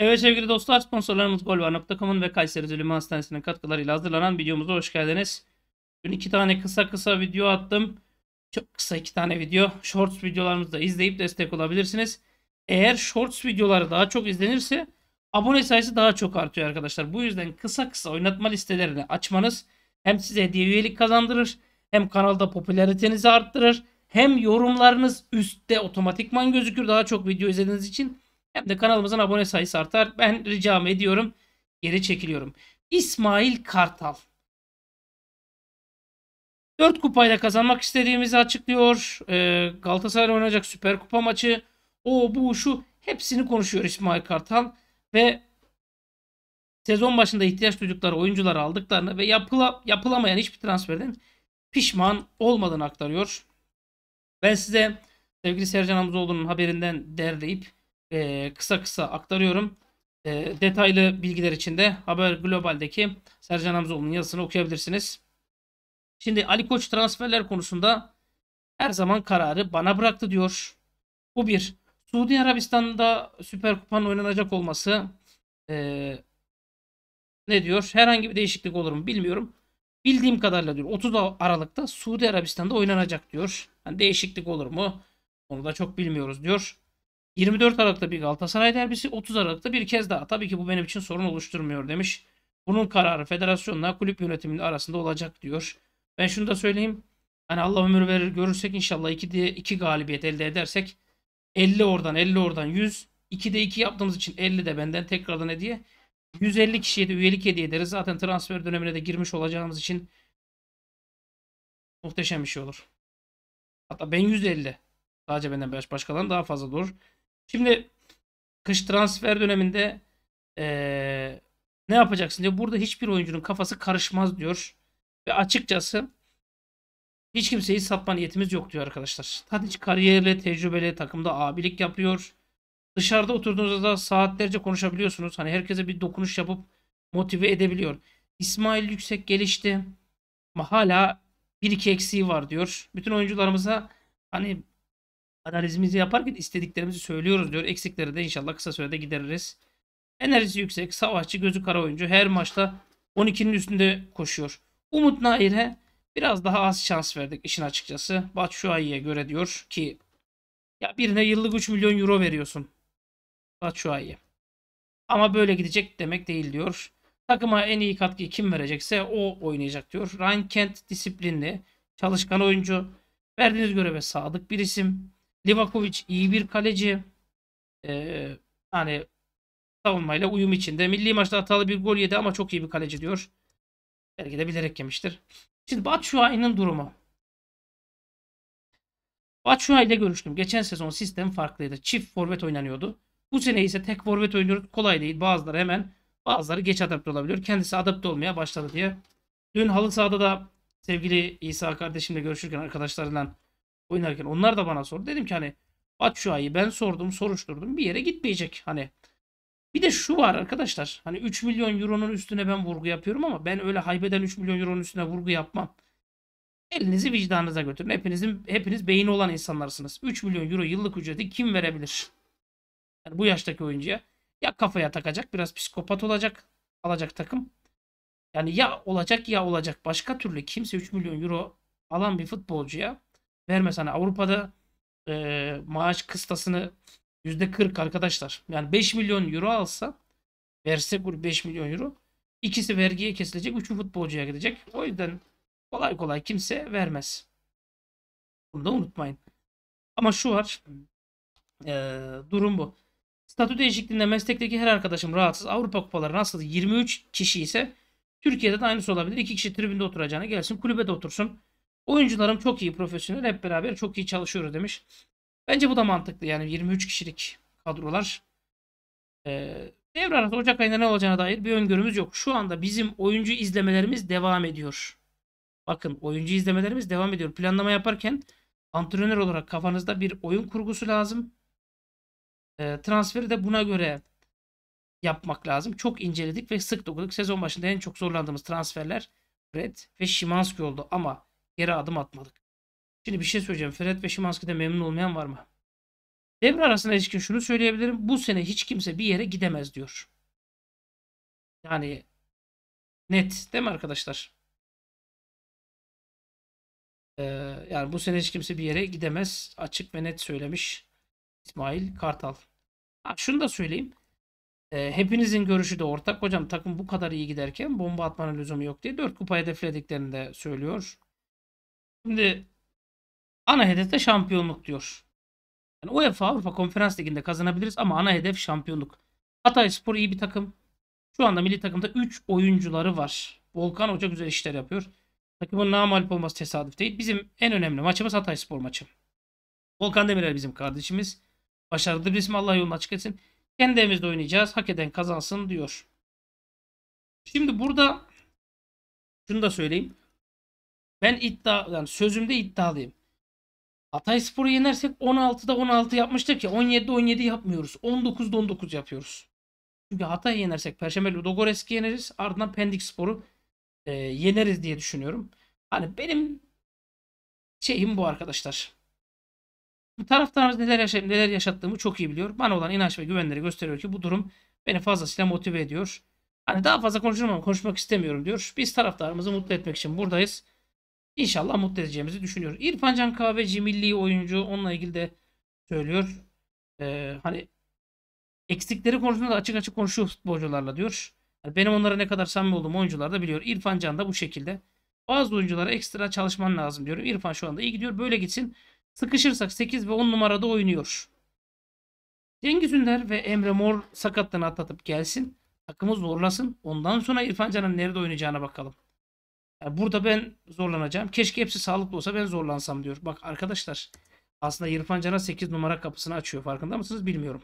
Evet sevgili dostlar sponsorlarımız Golvar.com'un ve Kayseri Zulümü Hastanesi'nin katkılarıyla hazırlanan videomuza hoş geldiniz. Dün iki tane kısa kısa video attım. Çok kısa iki tane video. Shorts videolarımızı da izleyip destek olabilirsiniz. Eğer Shorts videoları daha çok izlenirse abone sayısı daha çok artıyor arkadaşlar. Bu yüzden kısa kısa oynatma listelerini açmanız hem size hediye üyelik kazandırır hem kanalda popülaritenizi arttırır hem yorumlarınız üstte otomatikman gözükür daha çok video izlediğiniz için hem de kanalımızın abone sayısı artar. Ben ricam ediyorum geri çekiliyorum. İsmail Kartal. 4 kupayla kazanmak istediğimizi açıklıyor. E, Galatasaray oynayacak Süper Kupa maçı. O bu şu hepsini konuşuyor İsmail Kartal. Ve sezon başında ihtiyaç duydukları oyuncuları aldıklarını ve yapıla, yapılamayan hiçbir transferden pişman olmadığını aktarıyor. Ben size sevgili Sercan Hamzoğlu'nun haberinden derleyip e, kısa kısa aktarıyorum. E, detaylı bilgiler için de Haber Global'deki Sercan Hamzoğlu'nun yazısını okuyabilirsiniz. Şimdi Ali Koç transferler konusunda her zaman kararı bana bıraktı diyor. Bu bir. Suudi Arabistan'da Süper Kupa'nın oynanacak olması e, ne diyor? Herhangi bir değişiklik olur mu bilmiyorum. Bildiğim kadarıyla diyor 30 Aralık'ta Suudi Arabistan'da oynanacak diyor. Yani değişiklik olur mu? Onu da çok bilmiyoruz diyor. 24 Aralık'ta bir Galatasaray derbisi, 30 Aralık'ta bir kez daha. Tabii ki bu benim için sorun oluşturmuyor demiş. Bunun kararı federasyonla kulüp yönetiminin arasında olacak diyor. Ben şunu da söyleyeyim. Hani Allah ömür verir görürsek inşallah 2'de 2 galibiyet elde edersek 50 oradan 50 oradan 100 2'de 2 yaptığımız için 50 de benden tekrardan hediye. 150 kişiye de üyelik hediye ederiz. Zaten transfer dönemine de girmiş olacağımız için muhteşem bir şey olur. Hatta ben 150. Sadece benden başkalarından daha fazla olur. Şimdi kış transfer döneminde ee, ne yapacaksın diyor. Burada hiçbir oyuncunun kafası karışmaz diyor. Ve açıkçası hiç kimseyi satma niyetimiz yok diyor arkadaşlar. Tadic kariyerli, tecrübeli, takımda abilik yapıyor. Dışarıda oturduğunuzda da saatlerce konuşabiliyorsunuz. Hani herkese bir dokunuş yapıp motive edebiliyor. İsmail Yüksek gelişti. Ama hala bir iki eksiği var diyor. Bütün oyuncularımıza hani Analizimizi yaparken istediklerimizi söylüyoruz diyor. Eksikleri de inşallah kısa sürede gideririz. Enerjisi yüksek, savaşçı, gözü kara oyuncu. Her maçta 12'nin üstünde koşuyor. Umut Nair'e biraz daha az şans verdik işin açıkçası. Bat şu ayıya göre diyor ki ya birine yıllık 3 milyon euro veriyorsun. bat şu ayı. Ama böyle gidecek demek değil diyor. Takıma en iyi katkıyı kim verecekse o oynayacak diyor. Ryan Kent disiplinli, çalışkan oyuncu, verdiğiniz göreve sadık bir isim. Livakovic iyi bir kaleci. Ee, hani savunmayla uyum içinde. Milli maçta hatalı bir gol yedi ama çok iyi bir kaleci diyor. Belki de bilerek yemiştir. Şimdi Batshuayi'nin durumu. Batshuayi ile görüştüm. Geçen sezon sistem farklıydı. Çift forvet oynanıyordu. Bu sene ise tek forvet oynuyoruz. Kolay değil. Bazıları hemen bazıları geç adapte olabiliyor. Kendisi adapte olmaya başladı diye. Dün halı sahada da sevgili İsa kardeşimle görüşürken arkadaşlarla oynarken onlar da bana sordu. Dedim ki hani ayı. ben sordum soruşturdum bir yere gitmeyecek hani. Bir de şu var arkadaşlar hani 3 milyon euronun üstüne ben vurgu yapıyorum ama ben öyle haybeden 3 milyon euronun üstüne vurgu yapmam. Elinizi vicdanınıza götürün. Hepinizin hepiniz beyni olan insanlarsınız. 3 milyon euro yıllık ücreti kim verebilir? Yani bu yaştaki oyuncuya ya kafaya takacak, biraz psikopat olacak, alacak takım. Yani ya olacak ya olacak. Başka türlü kimse 3 milyon euro alan bir futbolcuya vermez. Hani Avrupa'da e, maaş kıstasını %40 arkadaşlar. Yani 5 milyon euro alsa verse bu 5 milyon euro ikisi vergiye kesilecek. Üçü futbolcuya gidecek. O yüzden kolay kolay kimse vermez. Bunu da unutmayın. Ama şu var. E, durum bu. Statü değişikliğinde meslekteki her arkadaşım rahatsız. Avrupa kupaları nasıl 23 kişi ise Türkiye'de de aynısı olabilir. 2 kişi tribünde oturacağına gelsin kulübede otursun. Oyuncularım çok iyi profesyonel hep beraber çok iyi çalışıyoruz demiş. Bence bu da mantıklı yani 23 kişilik kadrolar. Ee, devre arası Ocak ayında ne olacağına dair bir öngörümüz yok. Şu anda bizim oyuncu izlemelerimiz devam ediyor. Bakın oyuncu izlemelerimiz devam ediyor. Planlama yaparken antrenör olarak kafanızda bir oyun kurgusu lazım. E, transferi de buna göre yapmak lazım. Çok inceledik ve sık dokuduk. Sezon başında en çok zorlandığımız transferler Red ve Şimanski oldu ama geri adım atmadık. Şimdi bir şey söyleyeceğim. Fred ve Şimanski'de memnun olmayan var mı? Devre arasına ilişkin şunu söyleyebilirim. Bu sene hiç kimse bir yere gidemez diyor. Yani net değil mi arkadaşlar? Ee, yani bu sene hiç kimse bir yere gidemez. Açık ve net söylemiş İsmail Kartal. Ha, şunu da söyleyeyim. Ee, hepinizin görüşü de ortak. Hocam takım bu kadar iyi giderken bomba atmanın lüzumu yok diye 4 kupa hedeflediklerini de söylüyor. Şimdi ana hedefte şampiyonluk diyor. Yani UEFA Avrupa Konferans Ligi'nde kazanabiliriz ama ana hedef şampiyonluk. Hatay Spor iyi bir takım. Şu anda milli takımda 3 oyuncuları var. Volkan Hoca güzel işler yapıyor. Takımın namalip olması tesadüf değil. Bizim en önemli maçımız Hatay Spor maçı. Volkan Demirel bizim kardeşimiz. Başarılı bir isim Allah yolunu açık etsin. Kendi evimizde oynayacağız. Hak eden kazansın diyor. Şimdi burada şunu da söyleyeyim. Ben iddia yani sözümde iddialıyım. Hatayspor'u yenersek 16'da 16 yapmıştık ya 17'de 17 yapmıyoruz. 19'da 19 yapıyoruz. Çünkü Hatay'ı yenersek Perşembe Ludogorets'i yeneriz. Ardından Pendikspor'u e, yeneriz diye düşünüyorum. Hani benim şeyim bu arkadaşlar. Bu taraftarımız neler, yaşadığımı, neler yaşattığımı çok iyi biliyor. Bana olan inanç ve güvenleri gösteriyor ki bu durum beni fazlasıyla motive ediyor. Hani daha fazla konuşamam, konuşmak istemiyorum diyor. Biz taraftarımızı mutlu etmek için buradayız. İnşallah mutlu edeceğimizi düşünüyoruz. İrfan Can Kahveci milli oyuncu onunla ilgili de söylüyor. Ee, hani eksikleri konusunda da açık açık konuşuyor futbolcularla diyor. Yani benim onlara ne kadar samimi olduğumu oyuncular da biliyor. İrfan Can da bu şekilde. Bazı oyunculara ekstra çalışman lazım diyorum. İrfan şu anda iyi gidiyor. Böyle gitsin. Sıkışırsak 8 ve 10 numarada oynuyor. Cengiz Ünder ve Emre Mor sakatlığını atlatıp gelsin. Takımı zorlasın. Ondan sonra İrfan Can'ın nerede oynayacağına bakalım. Yani burada ben zorlanacağım. Keşke hepsi sağlıklı olsa ben zorlansam diyor. Bak arkadaşlar aslında Yırfan Can'a 8 numara kapısını açıyor. Farkında mısınız bilmiyorum.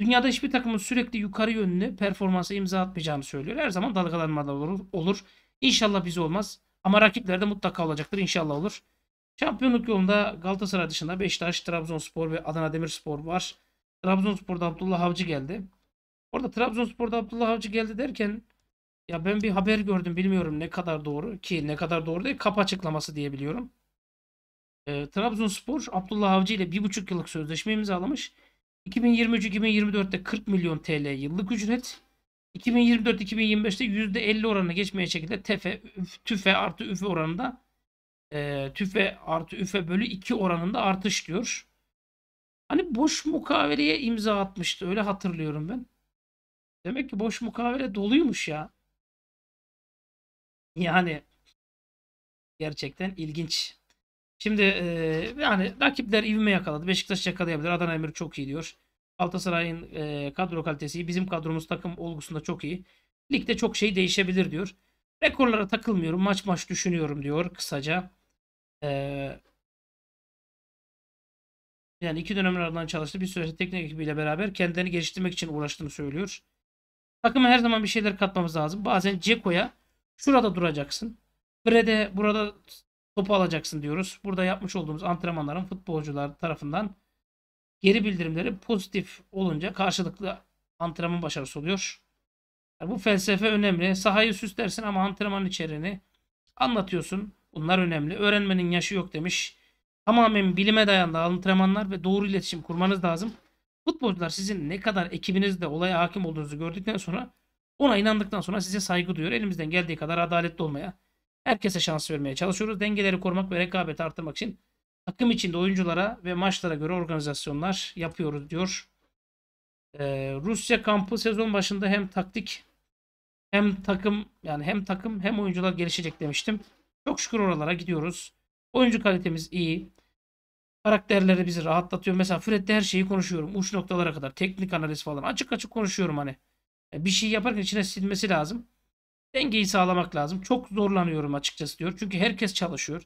Dünyada hiçbir takımın sürekli yukarı yönlü performansa imza atmayacağını söylüyor. Her zaman dalgalanmalar olur. olur. İnşallah bize olmaz. Ama rakiplerde mutlaka olacaktır. İnşallah olur. Şampiyonluk yolunda Galatasaray dışında Beşiktaş, Trabzonspor ve Adana Demirspor var. Trabzonspor'da Abdullah Avcı geldi. Orada Trabzonspor'da Abdullah Avcı geldi derken ya ben bir haber gördüm bilmiyorum ne kadar doğru ki ne kadar doğru değil kap açıklaması diyebiliyorum. E, Trabzonspor Abdullah Avcı ile 1,5 yıllık sözleşme imzalamış. 2023-2024'te 40 milyon TL yıllık ücret. 2024-2025'te %50 oranına geçmeye şekilde TEFE, TÜFE artı ÜFE oranında e, TÜFE artı ÜFE bölü 2 oranında artış diyor. Hani boş mukaveleye imza atmıştı öyle hatırlıyorum ben. Demek ki boş mukavele doluymuş ya. Yani gerçekten ilginç. Şimdi e, yani rakipler ivme yakaladı. Beşiktaş yakalayabilir. Adana Emir çok iyi diyor. Galatasaray'ın e, kadro kalitesi Bizim kadromuz takım olgusunda çok iyi. Ligde çok şey değişebilir diyor. Rekorlara takılmıyorum. Maç maç düşünüyorum diyor kısaca. E, yani iki dönem aradan çalıştı. Bir süreçte teknik ekibiyle beraber kendini geliştirmek için uğraştığını söylüyor. Takıma her zaman bir şeyler katmamız lazım. Bazen Ceko'ya Şurada duracaksın. Brede burada topu alacaksın diyoruz. Burada yapmış olduğumuz antrenmanların futbolcular tarafından geri bildirimleri pozitif olunca karşılıklı antrenman başarısı oluyor. Yani bu felsefe önemli. Sahayı süslersin ama antrenman içeriğini anlatıyorsun. Bunlar önemli. Öğrenmenin yaşı yok demiş. Tamamen bilime dayanlı antrenmanlar ve doğru iletişim kurmanız lazım. Futbolcular sizin ne kadar ekibinizde olaya hakim olduğunuzu gördükten sonra ona inandıktan sonra size saygı duyuyor. Elimizden geldiği kadar adaletli olmaya, herkese şans vermeye çalışıyoruz. Dengeleri korumak ve rekabeti arttırmak için takım içinde oyunculara ve maçlara göre organizasyonlar yapıyoruz diyor. Ee, Rusya kampı sezon başında hem taktik hem takım yani hem takım hem oyuncular gelişecek demiştim. Çok şükür oralara gidiyoruz. Oyuncu kalitemiz iyi. Karakterleri bizi rahatlatıyor. Mesela Fred'de her şeyi konuşuyorum. Uç noktalara kadar. Teknik analiz falan. Açık açık konuşuyorum hani. E, bir şey yaparken içine silmesi lazım. Dengeyi sağlamak lazım. Çok zorlanıyorum açıkçası diyor. Çünkü herkes çalışıyor.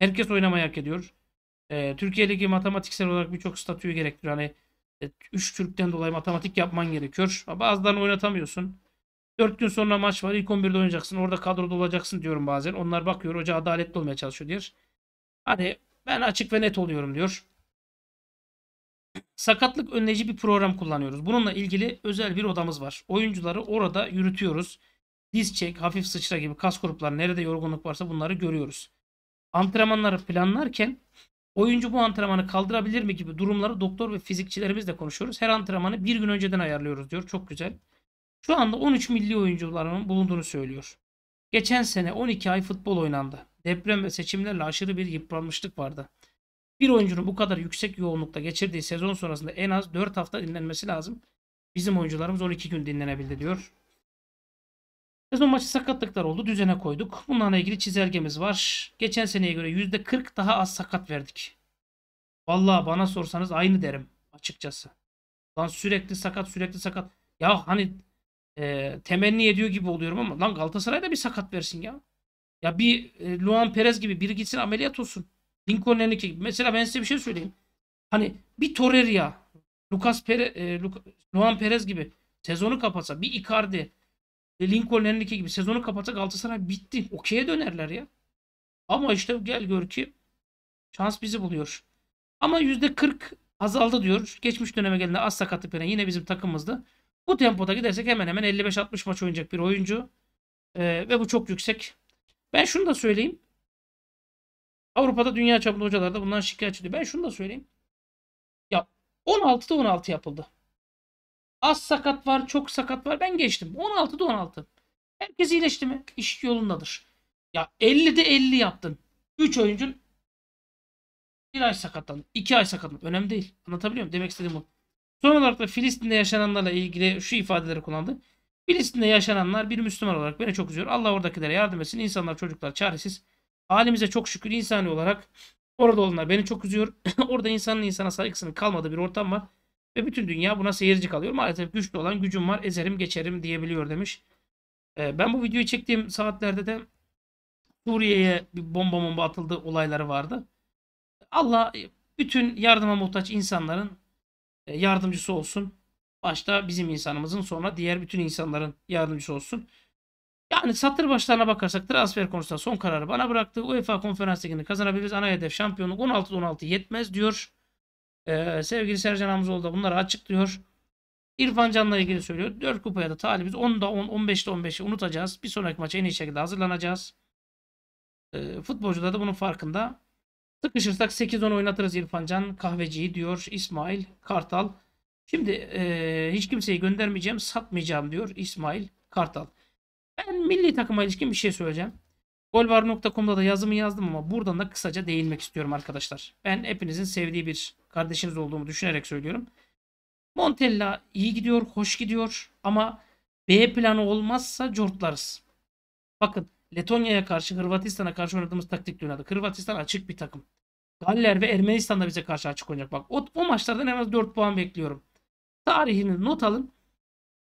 Herkes oynamayı hak ediyor. E, Türkiye'deki matematiksel olarak birçok statüyü gerektiriyor. Hani 3 e, Türk'ten dolayı matematik yapman gerekiyor. Bazılarını oynatamıyorsun. 4 gün sonra maç var. İlk 11'de oynayacaksın. Orada kadroda olacaksın diyorum bazen. Onlar bakıyor. Hoca adaletli olmaya çalışıyor diyor. Hani ben açık ve net oluyorum diyor. Sakatlık önleyici bir program kullanıyoruz. Bununla ilgili özel bir odamız var. Oyuncuları orada yürütüyoruz. Diz çek, hafif sıçra gibi kas grupları nerede yorgunluk varsa bunları görüyoruz. Antrenmanları planlarken oyuncu bu antrenmanı kaldırabilir mi gibi durumları doktor ve fizikçilerimizle konuşuyoruz. Her antrenmanı bir gün önceden ayarlıyoruz diyor. Çok güzel. Şu anda 13 milli oyuncularının bulunduğunu söylüyor. Geçen sene 12 ay futbol oynandı. Deprem ve seçimlerle aşırı bir yıpranmışlık vardı. Bir oyuncunun bu kadar yüksek yoğunlukta geçirdiği sezon sonrasında en az 4 hafta dinlenmesi lazım. Bizim oyuncularımız 12 gün dinlenebildi diyor. Sezon maçı sakatlıklar oldu. Düzene koyduk. Bunlarla ilgili çizelgemiz var. Geçen seneye göre %40 daha az sakat verdik. Vallahi bana sorsanız aynı derim açıkçası. Lan sürekli sakat sürekli sakat. Ya hani e, temenni ediyor gibi oluyorum ama lan Galatasaray'da bir sakat versin ya. Ya bir e, Luan Perez gibi biri gitsin ameliyat olsun. Lincoln'lerin iki. Mesela ben size bir şey söyleyeyim. Hani bir Torreira, Lucas Pere, e, Luka, Luan Perez gibi sezonu kapatsa, bir Icardi, e, Lincoln'lerin iki gibi sezonu kapatsa Galatasaray bitti. Okey'e dönerler ya. Ama işte gel gör ki şans bizi buluyor. Ama %40 azaldı diyor. Geçmiş döneme geldiğinde az sakatlık veren yine bizim takımımızdı. Bu tempoda gidersek hemen hemen 55-60 maç oynayacak bir oyuncu. Ee, ve bu çok yüksek. Ben şunu da söyleyeyim. Avrupa'da dünya çapında hocalar da bundan şikayetçi diyor. Ben şunu da söyleyeyim. Ya 16'da 16 yapıldı. Az sakat var, çok sakat var. Ben geçtim. 16'da 16. Herkes iyileşti mi? İş yolundadır. Ya 50'de 50 yaptın. 3 oyuncun 1 ay sakatlandı. 2 ay sakatlandı. Önemli değil. Anlatabiliyor muyum? Demek istediğim bu. Son olarak da Filistin'de yaşananlarla ilgili şu ifadeleri kullandı. Filistin'de yaşananlar bir Müslüman olarak beni çok üzüyor. Allah oradakilere yardım etsin. İnsanlar, çocuklar çaresiz. Halimize çok şükür insani olarak orada olanlar beni çok üzüyor. orada insanın insana saygısının kalmadığı bir ortam var. Ve bütün dünya buna seyirci kalıyor. Maalesef güçlü olan gücüm var ezerim geçerim diyebiliyor demiş. Ee, ben bu videoyu çektiğim saatlerde de Suriye'ye bir bomba bomba atıldı olayları vardı. Allah e, bütün yardıma muhtaç insanların e, yardımcısı olsun. Başta bizim insanımızın sonra diğer bütün insanların yardımcısı olsun. Yani satır başlarına bakarsak transfer konusunda son kararı bana bıraktı. UEFA konferans ligini kazanabiliriz. Ana hedef şampiyonluk 16-16 yetmez diyor. Ee, sevgili Sercan Hamzoğlu da bunları açıklıyor. İrfan Can'la ilgili söylüyor. 4 kupaya da talibiz. 10'da 10, 15'te 15'i unutacağız. Bir sonraki maça en iyi şekilde hazırlanacağız. Ee, futbolcular da bunun farkında. Sıkışırsak 8-10 oynatırız İrfan Can. Kahveciyi diyor İsmail Kartal. Şimdi e, hiç kimseyi göndermeyeceğim, satmayacağım diyor İsmail Kartal. Ben milli takıma ilişkin bir şey söyleyeceğim. Golvar.com'da da yazımı yazdım ama buradan da kısaca değinmek istiyorum arkadaşlar. Ben hepinizin sevdiği bir kardeşiniz olduğumu düşünerek söylüyorum. Montella iyi gidiyor, hoş gidiyor ama B planı olmazsa cortlarız. Bakın Letonya'ya karşı Hırvatistan'a karşı oynadığımız taktik oynadık. Hırvatistan açık bir takım. Galler ve Ermenistan da bize karşı açık oynayacak. Bak o, o maçlardan en az 4 puan bekliyorum. Tarihini not alın.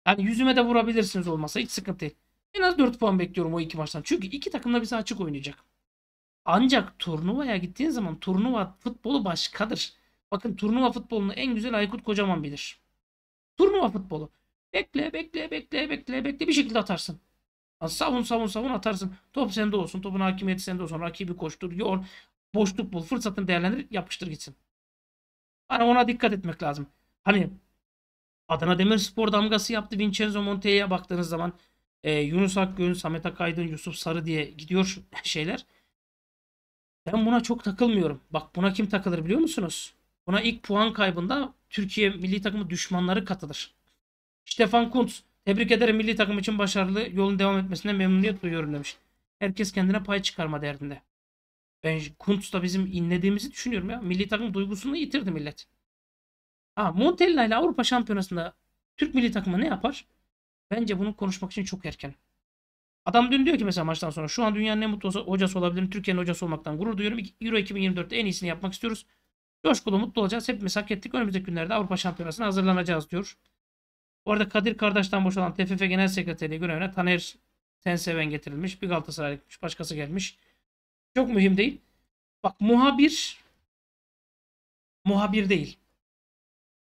Yani yüzüme de vurabilirsiniz olmasa hiç sıkıntı değil. En az 4 puan bekliyorum o iki maçtan. Çünkü iki takım da bize açık oynayacak. Ancak turnuvaya gittiğin zaman turnuva futbolu başkadır. Bakın turnuva futbolunu en güzel Aykut Kocaman bilir. Turnuva futbolu. Bekle, bekle, bekle, bekle, bekle bir şekilde atarsın. savun, savun, savun atarsın. Top sende olsun, topun hakimiyeti sende olsun. Rakibi koştur, yor, boşluk bul, fırsatını değerlendir, yapıştır gitsin. Hani ona dikkat etmek lazım. Hani Adana Demirspor damgası yaptı Vincenzo Monte'ye baktığınız zaman e, Yunus Akgün, Samet Akaydın, Yusuf Sarı diye gidiyor şeyler. Ben buna çok takılmıyorum. Bak buna kim takılır biliyor musunuz? Buna ilk puan kaybında Türkiye milli takımı düşmanları katılır. Stefan Kuntz, tebrik ederim milli takım için başarılı yolun devam etmesine memnuniyet duyuyorum demiş. Herkes kendine pay çıkarma derdinde. Ben da bizim inlediğimizi düşünüyorum ya. Milli takım duygusunu yitirdi millet. Ha, Montella ile Avrupa Şampiyonası'nda Türk milli takımı ne yapar? Bence bunu konuşmak için çok erken. Adam dün diyor ki mesela maçtan sonra şu an dünyanın en mutlu hocası olabilirim. Türkiye'nin hocası olmaktan gurur duyuyorum. Euro 2024'te en iyisini yapmak istiyoruz. Coşkulu mutlu olacağız. Hepimiz hak ettik. Önümüzdeki günlerde Avrupa Şampiyonası'na hazırlanacağız diyor. Bu arada Kadir Kardeş'ten boşalan TFF Genel Sekreterliği görevine Taner Tenseven getirilmiş. Bir Galatasaray gitmiş. Başkası gelmiş. Çok mühim değil. Bak muhabir muhabir değil.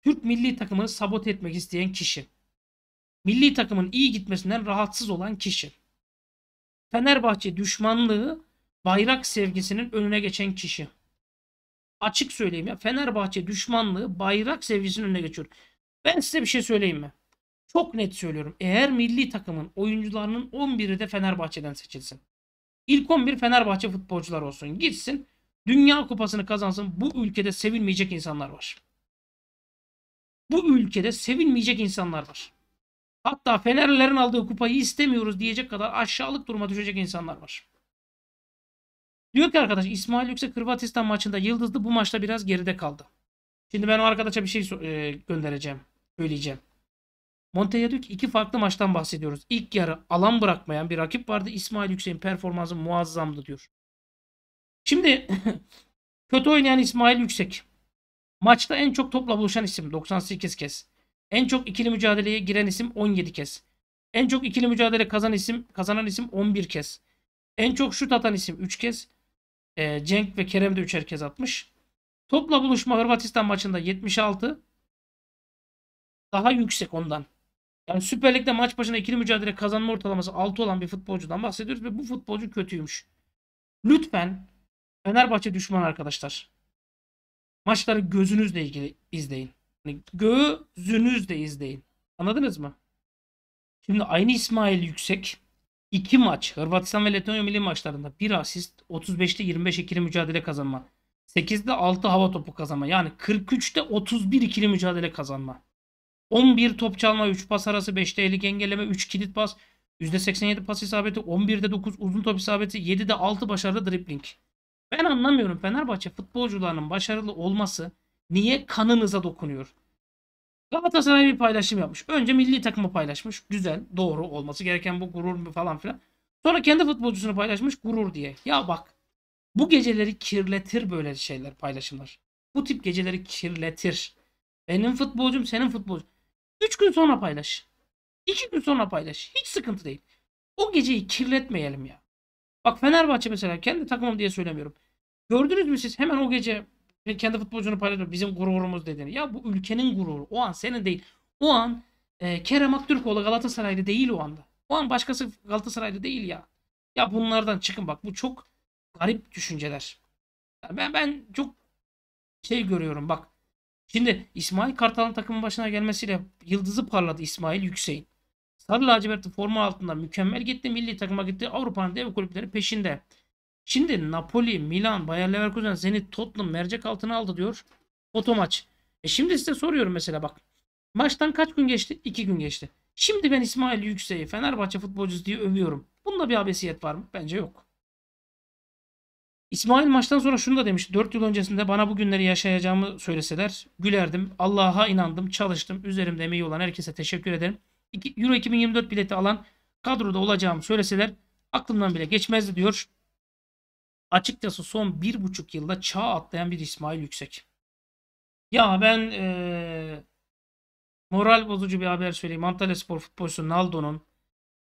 Türk milli takımını sabote etmek isteyen kişi milli takımın iyi gitmesinden rahatsız olan kişi. Fenerbahçe düşmanlığı bayrak sevgisinin önüne geçen kişi. Açık söyleyeyim ya Fenerbahçe düşmanlığı bayrak sevgisinin önüne geçiyor. Ben size bir şey söyleyeyim mi? Çok net söylüyorum. Eğer milli takımın oyuncularının 11'i de Fenerbahçe'den seçilsin. İlk 11 Fenerbahçe futbolcular olsun. Gitsin Dünya Kupası'nı kazansın. Bu ülkede sevilmeyecek insanlar var. Bu ülkede sevilmeyecek insanlar var. Hatta Fenerlilerin aldığı kupayı istemiyoruz diyecek kadar aşağılık duruma düşecek insanlar var. Diyor ki arkadaş İsmail Yüksek Hırvatistan maçında yıldızlı bu maçta biraz geride kaldı. Şimdi ben o arkadaşa bir şey e, göndereceğim. Söyleyeceğim. Montella diyor ki iki farklı maçtan bahsediyoruz. İlk yarı alan bırakmayan bir rakip vardı. İsmail Yüksek'in performansı muazzamdı diyor. Şimdi kötü oynayan İsmail Yüksek. Maçta en çok topla buluşan isim 98 kez. En çok ikili mücadeleye giren isim 17 kez. En çok ikili mücadele kazan isim, kazanan isim 11 kez. En çok şut atan isim 3 kez. E, Cenk ve Kerem de 3'er kez atmış. Topla buluşma Hırvatistan maçında 76. Daha yüksek ondan. Yani Süper Lig'de maç başına ikili mücadele kazanma ortalaması 6 olan bir futbolcudan bahsediyoruz ve bu futbolcu kötüymüş. Lütfen Fenerbahçe düşman arkadaşlar. Maçları gözünüzle ilgili izleyin. Hani gözünüzle izleyin. Anladınız mı? Şimdi aynı İsmail Yüksek iki maç Hırvatistan ve Letonya milli maçlarında bir asist 35'te 25 ikili mücadele kazanma. 8'de 6 hava topu kazanma. Yani 43'te 31 ikili mücadele kazanma. 11 top çalma, 3 pas arası, 5'te 50 engelleme, 3 kilit pas, %87 pas isabeti, 11'de 9 uzun top isabeti, 7'de 6 başarılı dribling. Ben anlamıyorum Fenerbahçe futbolcularının başarılı olması Niye? Kanınıza dokunuyor. Galatasaray bir paylaşım yapmış. Önce milli takımı paylaşmış. Güzel, doğru olması gereken bu gurur mu falan filan. Sonra kendi futbolcusunu paylaşmış gurur diye. Ya bak bu geceleri kirletir böyle şeyler paylaşımlar. Bu tip geceleri kirletir. Benim futbolcum senin futbolcun. 3 gün sonra paylaş. 2 gün sonra paylaş. Hiç sıkıntı değil. O geceyi kirletmeyelim ya. Bak Fenerbahçe mesela kendi takımım diye söylemiyorum. Gördünüz mü siz hemen o gece kendi futbolcunu paylaşıyor. Bizim gururumuz dediğini. Ya bu ülkenin gururu. O an senin değil. O an e, Kerem Aktürkoğlu Galatasaraylı değil o anda. O an başkası Galatasaraylı değil ya. Ya bunlardan çıkın bak. Bu çok garip düşünceler. Yani ben ben çok şey görüyorum bak. Şimdi İsmail Kartal'ın takımın başına gelmesiyle yıldızı parladı İsmail Yüksek'in. Sarı lacivertli forma altında mükemmel gitti. Milli takıma gitti. Avrupa'nın dev kulüpleri peşinde. Şimdi Napoli, Milan, Bayer Leverkusen seni Tottenham mercek altına aldı diyor. Otomaç. E şimdi size soruyorum mesela bak. Maçtan kaç gün geçti? İki gün geçti. Şimdi ben İsmail Yüksek'i Fenerbahçe futbolcusu diye övüyorum. Bunda bir abesiyet var mı? Bence yok. İsmail maçtan sonra şunu da demiş. 4 yıl öncesinde bana bu günleri yaşayacağımı söyleseler gülerdim. Allah'a inandım, çalıştım. Üzerimde emeği olan herkese teşekkür ederim. Euro 2024 bileti alan kadroda olacağımı söyleseler aklımdan bile geçmezdi diyor açıkçası son bir buçuk yılda çağ atlayan bir İsmail Yüksek. Ya ben ee, moral bozucu bir haber söyleyeyim. Antalya Spor futbolcusu Naldo'nun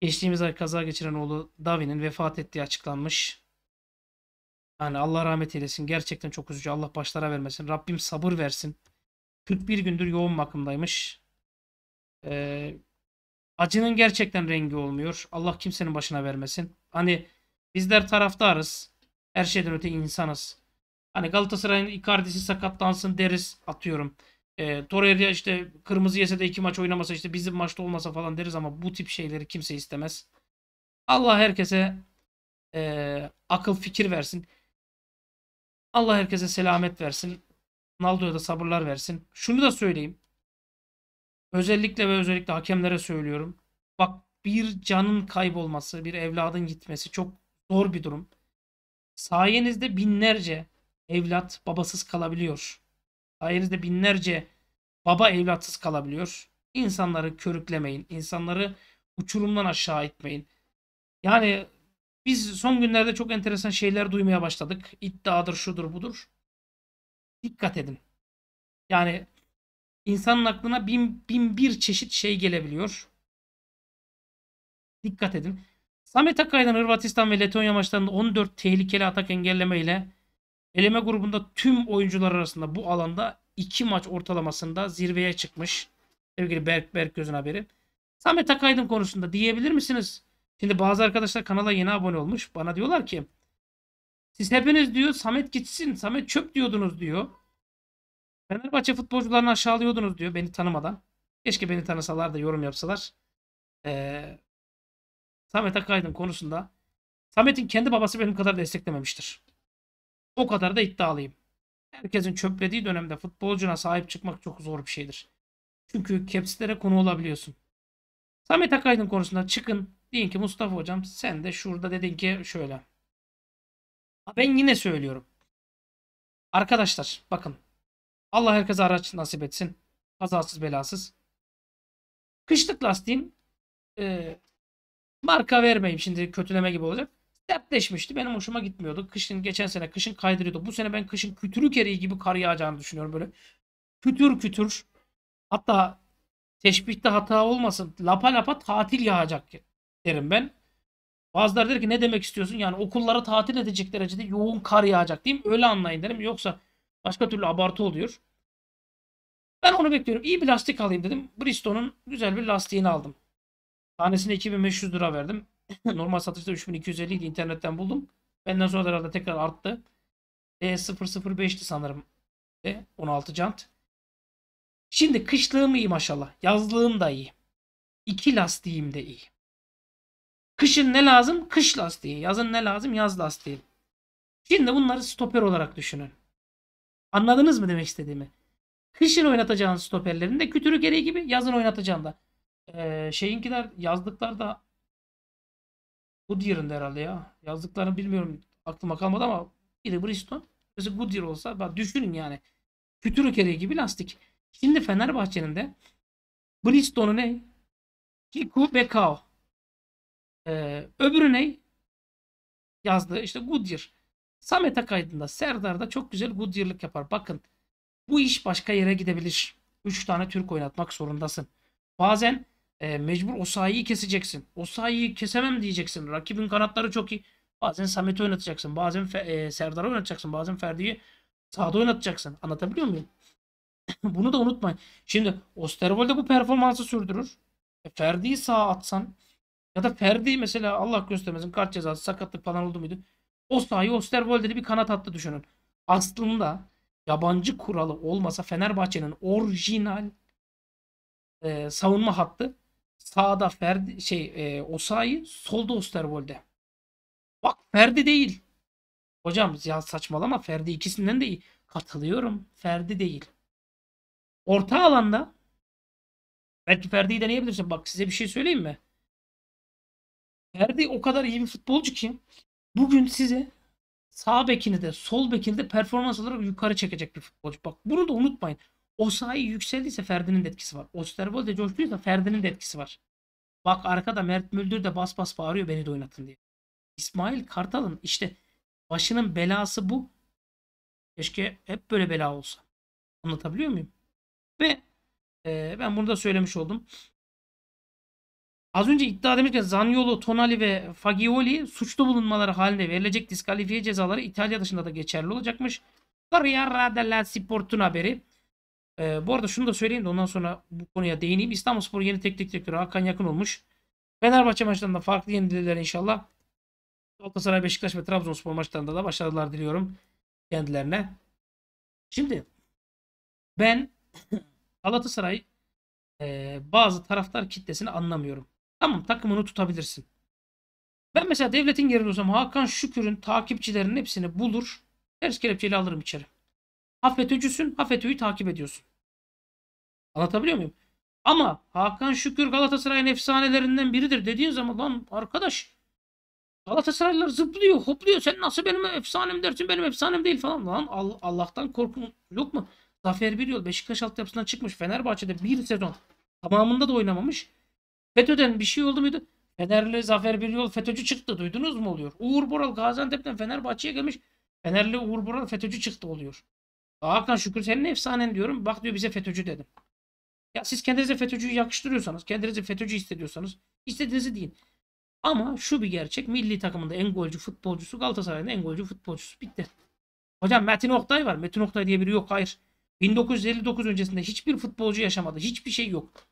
geçtiğimiz ay kaza geçiren oğlu Davi'nin vefat ettiği açıklanmış. Yani Allah rahmet eylesin. Gerçekten çok üzücü. Allah başlara vermesin. Rabbim sabır versin. 41 gündür yoğun bakımdaymış. Ee, acının gerçekten rengi olmuyor. Allah kimsenin başına vermesin. Hani bizler taraftarız. Her şeyden öte insanız. Hani Galatasaray'ın Icardi'si sakatlansın deriz atıyorum. E, Torreira işte kırmızı yese de iki maç oynamasa işte bizim maçta olmasa falan deriz ama bu tip şeyleri kimse istemez. Allah herkese e, akıl fikir versin. Allah herkese selamet versin. Naldo'ya da sabırlar versin. Şunu da söyleyeyim. Özellikle ve özellikle hakemlere söylüyorum. Bak bir canın kaybolması, bir evladın gitmesi çok zor bir durum. Sayenizde binlerce evlat babasız kalabiliyor. Sayenizde binlerce baba evlatsız kalabiliyor. İnsanları körüklemeyin. İnsanları uçurumdan aşağı itmeyin. Yani biz son günlerde çok enteresan şeyler duymaya başladık. İddiadır, şudur, budur. Dikkat edin. Yani insanın aklına bin, bin bir çeşit şey gelebiliyor. Dikkat edin. Samet Akaydın Hırvatistan ve Letonya maçlarında 14 tehlikeli atak engelleme ile eleme grubunda tüm oyuncular arasında bu alanda 2 maç ortalamasında zirveye çıkmış. Sevgili Berk Berk gözün haberi. Samet Akaydın konusunda diyebilir misiniz? Şimdi bazı arkadaşlar kanala yeni abone olmuş. Bana diyorlar ki siz hepiniz diyor Samet gitsin. Samet çöp diyordunuz diyor. Fenerbahçe futbolcularını aşağılıyordunuz diyor beni tanımadan. Keşke beni tanısalar da yorum yapsalar. Ee, Samet Akaydın konusunda Samet'in kendi babası benim kadar desteklememiştir. O kadar da iddialıyım. Herkesin çöplediği dönemde futbolcuna sahip çıkmak çok zor bir şeydir. Çünkü kepslere konu olabiliyorsun. Samet Akaydın konusunda çıkın deyin ki Mustafa hocam sen de şurada dedin ki şöyle. Ben yine söylüyorum. Arkadaşlar bakın. Allah herkese araç nasip etsin. Kazasız belasız. Kışlık lastiğin e, Marka vermeyeyim şimdi kötüleme gibi olacak. Sertleşmişti. Benim hoşuma gitmiyordu. Kışın geçen sene kışın kaydırıyordu. Bu sene ben kışın kütürü eriği gibi kar yağacağını düşünüyorum böyle. Kütür kütür. Hatta teşbihte hata olmasın. Lapa lapa tatil yağacak derim ben. Bazıları der ki ne demek istiyorsun? Yani okullara tatil edecek derecede yoğun kar yağacak diyeyim. Öyle anlayın derim. Yoksa başka türlü abartı oluyor. Ben onu bekliyorum. İyi bir lastik alayım dedim. Bristol'un güzel bir lastiğini aldım. Tanesine 2500 lira verdim. Normal satışta 3250 idi. internetten buldum. Benden sonra herhalde tekrar arttı. E005'ti sanırım. E, 16 cant. Şimdi kışlığım iyi maşallah. Yazlığım da iyi. İki lastiğim de iyi. Kışın ne lazım? Kış lastiği. Yazın ne lazım? Yaz lastiği. Şimdi bunları stoper olarak düşünün. Anladınız mı demek istediğimi? Kışın oynatacağın stoperlerinde kütürü gereği gibi yazın oynatacağın da şeyinkiler yazdıklar da Goodyear'ın herhalde ya. Yazdıklarını bilmiyorum aklıma kalmadı ama biri Bristol. Mesela Goodyear olsa bak düşünün yani. Kütürük eriği gibi lastik. Şimdi Fenerbahçe'nin de Bristol'u ne? Kiku Kao. Ee, öbürü ne? Yazdı işte Goodyear. Samet Serdar da çok güzel Goodyear'lık yapar. Bakın bu iş başka yere gidebilir. 3 tane Türk oynatmak zorundasın. Bazen e, mecbur o sayıyı keseceksin. O sayıyı kesemem diyeceksin. Rakibin kanatları çok iyi. Bazen Samet'i oynatacaksın. Bazen Fe, e, Serdar'ı oynatacaksın. Bazen Ferdi'yi sağda oynatacaksın. Anlatabiliyor muyum? Bunu da unutmayın. Şimdi Osterwold'e bu performansı sürdürür. E, Ferdi'yi sağa atsan ya da Ferdi mesela Allah göstermesin kart cezası sakatlık falan oldu muydu? O sahayı Osterwold'e bir kanat attı düşünün. Aslında yabancı kuralı olmasa Fenerbahçe'nin orijinal e, savunma hattı Sağda Ferdi şey e, Osayi, solda Osterwolde. Bak Ferdi değil. Hocam ya saçmalama Ferdi ikisinden de iyi. Katılıyorum. Ferdi değil. Orta alanda belki Ferdi'yi deneyebilirsin. Bak size bir şey söyleyeyim mi? Ferdi o kadar iyi bir futbolcu ki bugün size sağ bekini de sol bekini de performans olarak yukarı çekecek bir futbolcu. Bak bunu da unutmayın. Osayi yükseldiyse Ferdi'nin de etkisi var. Osterwolde coştuysa Ferdi'nin de etkisi var. Bak arkada Mert Müldür de bas bas bağırıyor beni de oynatın diye. İsmail Kartal'ın işte başının belası bu. Keşke hep böyle bela olsa. Anlatabiliyor muyum? Ve e, ben bunu da söylemiş oldum. Az önce iddia demişken Zaniolo, Tonali ve Fagioli suçlu bulunmaları halinde verilecek diskalifiye cezaları İtalya dışında da geçerli olacakmış. Carriera della Sport'un haberi. E, bu arada şunu da söyleyeyim de ondan sonra bu konuya değineyim. Spor yeni teknik direktörü Hakan Yakın olmuş. Fenerbahçe maçlarında farklı yenildiler inşallah. Galatasaray, Beşiktaş ve Trabzonspor maçlarında da başarılar diliyorum kendilerine. Şimdi ben Galatasaray e, bazı taraftar kitlesini anlamıyorum. Tamam takımını tutabilirsin. Ben mesela devletin yerinde olsam Hakan Şükür'ün takipçilerinin hepsini bulur. Ters kelepçeyle alırım içeri. Ha FETÖ'cüsün takip ediyorsun. Anlatabiliyor muyum? Ama Hakan Şükür Galatasaray'ın efsanelerinden biridir dediğin zaman lan arkadaş Galatasaraylılar zıplıyor hopluyor sen nasıl benim efsanem dersin benim efsanem değil falan lan Allah'tan korkun yok mu? Zafer bir yol Beşiktaş altyapısından çıkmış Fenerbahçe'de bir sezon tamamında da oynamamış. FETÖ'den bir şey oldu muydu? Fenerli Zafer bir yol FETÖ'cü çıktı duydunuz mu oluyor? Uğur Boral Gaziantep'ten Fenerbahçe'ye gelmiş Fenerli Uğur Boral FETÖ'cü çıktı oluyor. Hakan Şükür senin efsanen diyorum. Bak diyor bize FETÖ'cü dedim. Ya siz kendinize FETÖ'cüyü yakıştırıyorsanız, kendinize FETÖ'cü hissediyorsanız istediğinizi deyin. Ama şu bir gerçek. Milli takımında en golcü futbolcusu Galatasaray'ın en golcü futbolcusu. Bitti. Hocam Metin Oktay var. Metin Oktay diye biri yok. Hayır. 1959 öncesinde hiçbir futbolcu yaşamadı. Hiçbir şey yok.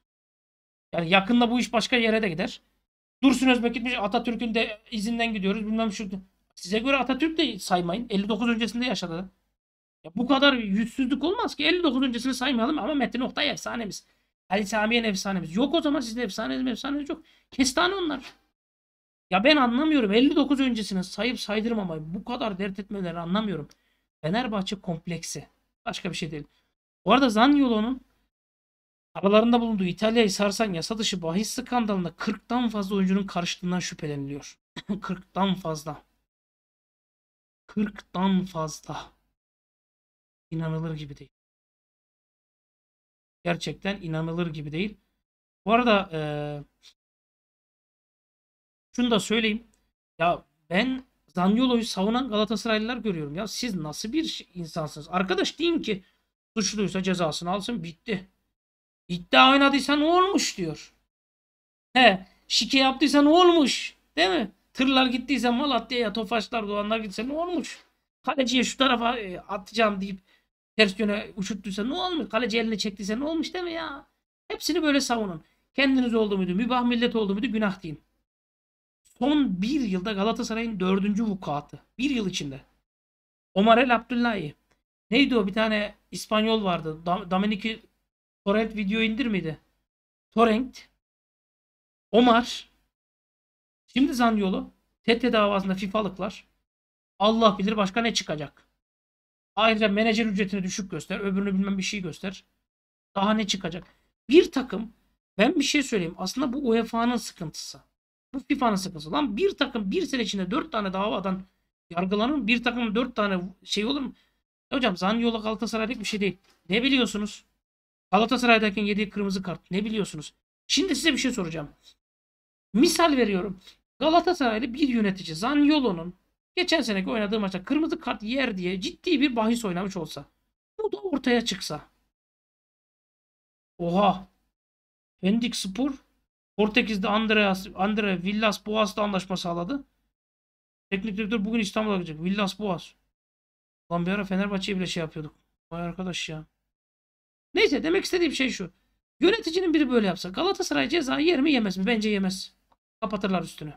Yani yakında bu iş başka yere de gider. Dursun Özbek gitmiş Atatürk'ün de izinden gidiyoruz. Bilmem şu. Size göre Atatürk de saymayın. 59 öncesinde yaşadı. Ya bu kadar yüzsüzlük olmaz ki. 59. nesil saymayalım ama Metin Oktay efsanemiz. Ali Samiyen efsanemiz. Yok o zaman sizin efsaneniz efsaneniz yok. Kestane onlar. Ya ben anlamıyorum. 59 öncesini sayıp saydırmamayı bu kadar dert etmeleri anlamıyorum. Fenerbahçe kompleksi. Başka bir şey değil. Bu arada Zaniolo'nun aralarında bulunduğu İtalya'yı sarsan yasa dışı bahis skandalında 40'tan fazla oyuncunun karıştığından şüpheleniliyor. 40'tan fazla. 40'tan fazla. İnanılır gibi değil. Gerçekten inanılır gibi değil. Bu arada e, şunu da söyleyeyim. Ya ben Zaniolo'yu savunan Galatasaraylılar görüyorum. Ya siz nasıl bir insansınız? Arkadaş deyin ki suçluysa cezasını alsın bitti. İddia oynadıysa ne olmuş diyor. He şike yaptıysa ne olmuş? Değil mi? Tırlar gittiyse Malatya'ya, Tofaşlar, Doğanlar gitse ne olmuş? Kaleciye şu tarafa e, atacağım deyip ters yöne uçuttuysa ne olmuş? Kaleci elini çektiyse ne olmuş değil mi ya? Hepsini böyle savunun. Kendiniz oldu muydu? Mübah millet oldu muydu? Günah deyin. Son bir yılda Galatasaray'ın dördüncü vukuatı. Bir yıl içinde. Omar El Abdullahi. Neydi o? Bir tane İspanyol vardı. Dominiki Torrent video indir miydi? Torrent. Omar. Şimdi Zanyolu. TT davasında FIFA'lıklar. Allah bilir başka ne çıkacak. Ayrıca menajer ücretini düşük göster. Öbürünü bilmem bir şey göster. Daha ne çıkacak? Bir takım ben bir şey söyleyeyim. Aslında bu UEFA'nın sıkıntısı. Bu FIFA'nın sıkıntısı. Lan bir takım bir sene içinde dört tane davadan yargılanır mı? Bir takım dört tane şey olur mu? Hocam Zanyola Galatasaray'lık bir şey değil. Ne biliyorsunuz? Galatasaray'dayken yediği kırmızı kart. Ne biliyorsunuz? Şimdi size bir şey soracağım. Misal veriyorum. Galatasaraylı bir yönetici Zanyolo'nun geçen seneki oynadığı maçta kırmızı kart yer diye ciddi bir bahis oynamış olsa. Bu da ortaya çıksa. Oha. Hendik Spor Portekiz'de Andreas, Andre Villas Boğaz'la anlaşma sağladı. Teknik direktör bugün İstanbul'a gidecek Villas Boas, Lan bir ara Fenerbahçe'ye bile şey yapıyorduk. Vay arkadaş ya. Neyse demek istediğim şey şu. Yöneticinin biri böyle yapsa Galatasaray ceza yer mi yemez mi? Bence yemez. Kapatırlar üstünü.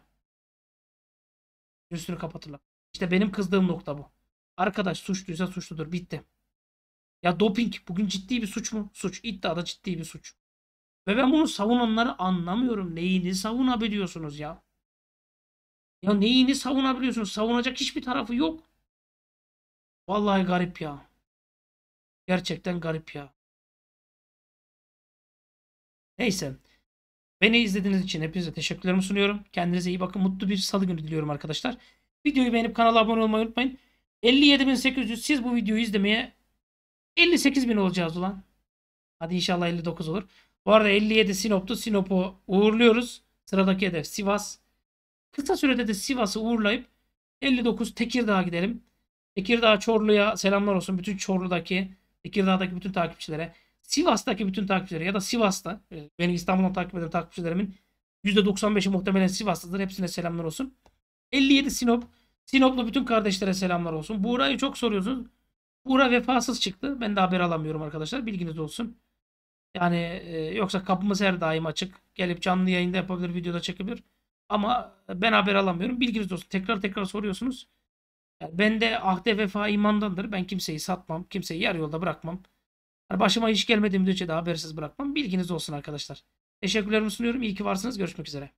Virüsünü kapatırlar. İşte benim kızdığım nokta bu. Arkadaş suçluysa suçludur. Bitti. Ya doping bugün ciddi bir suç mu? Suç. İddiada ciddi bir suç. Ve ben bunu savunanları anlamıyorum. Neyini savunabiliyorsunuz ya? Ya neyini savunabiliyorsunuz? Savunacak hiçbir tarafı yok. Vallahi garip ya. Gerçekten garip ya. Neyse. Beni izlediğiniz için hepinize teşekkürlerimi sunuyorum. Kendinize iyi bakın. Mutlu bir salı günü diliyorum arkadaşlar. Videoyu beğenip kanala abone olmayı unutmayın. 57.800 siz bu videoyu izlemeye 58.000 olacağız ulan. Hadi inşallah 59 olur. Bu arada 57 Sinop'tu. Sinop'u uğurluyoruz. Sıradaki hedef Sivas. Kısa sürede de Sivas'ı uğurlayıp 59 Tekirdağ'a gidelim. Tekirdağ Çorlu'ya selamlar olsun. Bütün Çorlu'daki, Tekirdağ'daki bütün takipçilere. Sivas'taki bütün takipçileri ya da Sivas'ta e, beni İstanbul'dan takip eden takipçilerimin %95'i muhtemelen Sivas'tadır. Hepsine selamlar olsun. 57 Sinop. Sinoplu bütün kardeşlere selamlar olsun. Buğra'yı çok soruyorsunuz. Buğra vefasız çıktı. Ben de haber alamıyorum arkadaşlar. Bilginiz olsun. Yani e, yoksa kapımız her daim açık. Gelip canlı yayında yapabilir, videoda çekebilir. Ama ben haber alamıyorum. Bilginiz olsun. Tekrar tekrar soruyorsunuz. Yani ben de ahde vefa imandandır. Ben kimseyi satmam. Kimseyi yarı yolda bırakmam. Yani başıma hiç gelmedi müddetçe de habersiz bırakmam. Bilginiz olsun arkadaşlar. Teşekkürlerimi sunuyorum. İyi ki varsınız. Görüşmek üzere.